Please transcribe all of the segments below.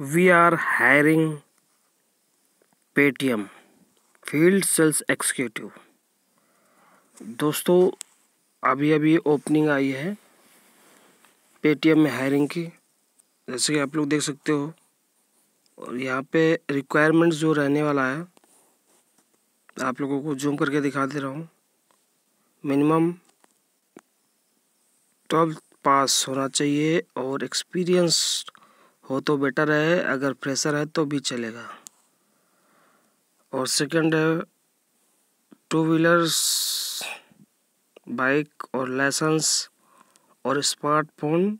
we are hiring Paytm field sales executive दोस्तों अभी अभी ओपनिंग आई है पेटीएम में हायरिंग की जैसे कि आप लोग देख सकते हो और यहाँ पे रिक्वायरमेंट जो रहने वाला है आप लोगों को जूम करके दिखा दे रहा हूँ मिनिमम ट्वेल्थ पास होना चाहिए और एक्सपीरियंस हो तो बेटर है अगर फ्रेशर है तो भी चलेगा और सेकंड है टू व्हीलर्स बाइक और लाइसेंस और स्मार्टफोन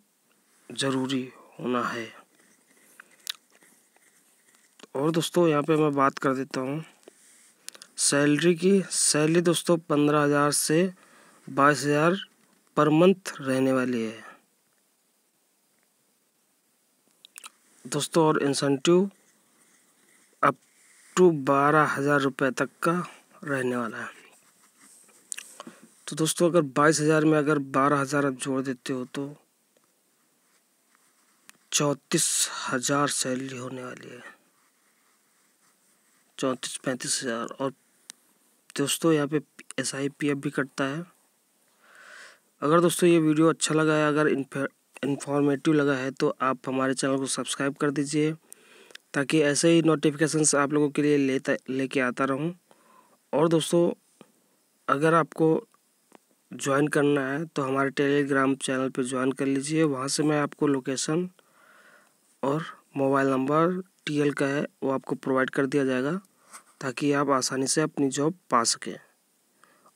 ज़रूरी होना है और दोस्तों यहाँ पे मैं बात कर देता हूँ सैलरी की सैलरी दोस्तों पंद्रह हज़ार से बाईस हज़ार पर मंथ रहने वाली है दोस्तों और इंसेंटिव अप टू बारह हज़ार रुपये तक का रहने वाला है तो दोस्तों अगर बाईस हज़ार में अगर बारह हज़ार आप जोड़ देते हो तो चौंतीस हज़ार सैलरी होने वाली है चौंतीस पैंतीस हज़ार और दोस्तों यहाँ पे एस आई पी एफ भी कटता है अगर दोस्तों ये वीडियो अच्छा लगा है अगर इन्फॉर्मेटिव लगा है तो आप हमारे चैनल को सब्सक्राइब कर दीजिए ताकि ऐसे ही नोटिफिकेशंस आप लोगों के लिए लेता लेके आता रहूं और दोस्तों अगर आपको ज्वाइन करना है तो हमारे टेलीग्राम चैनल पर ज्वाइन कर लीजिए वहाँ से मैं आपको लोकेशन और मोबाइल नंबर टीएल का है वो आपको प्रोवाइड कर दिया जाएगा ताकि आप आसानी से अपनी जॉब पा सकें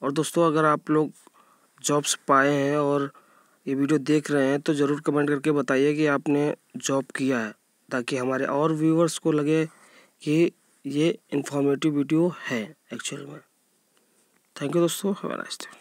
और दोस्तों अगर आप लोग जॉब्स पाए हैं और ये वीडियो देख रहे हैं तो ज़रूर कमेंट करके बताइए कि आपने जॉब किया है ताकि हमारे और व्यूवर्स को लगे कि ये इन्फॉर्मेटिव वीडियो है एक्चुअल में थैंक यू दोस्तों हमारा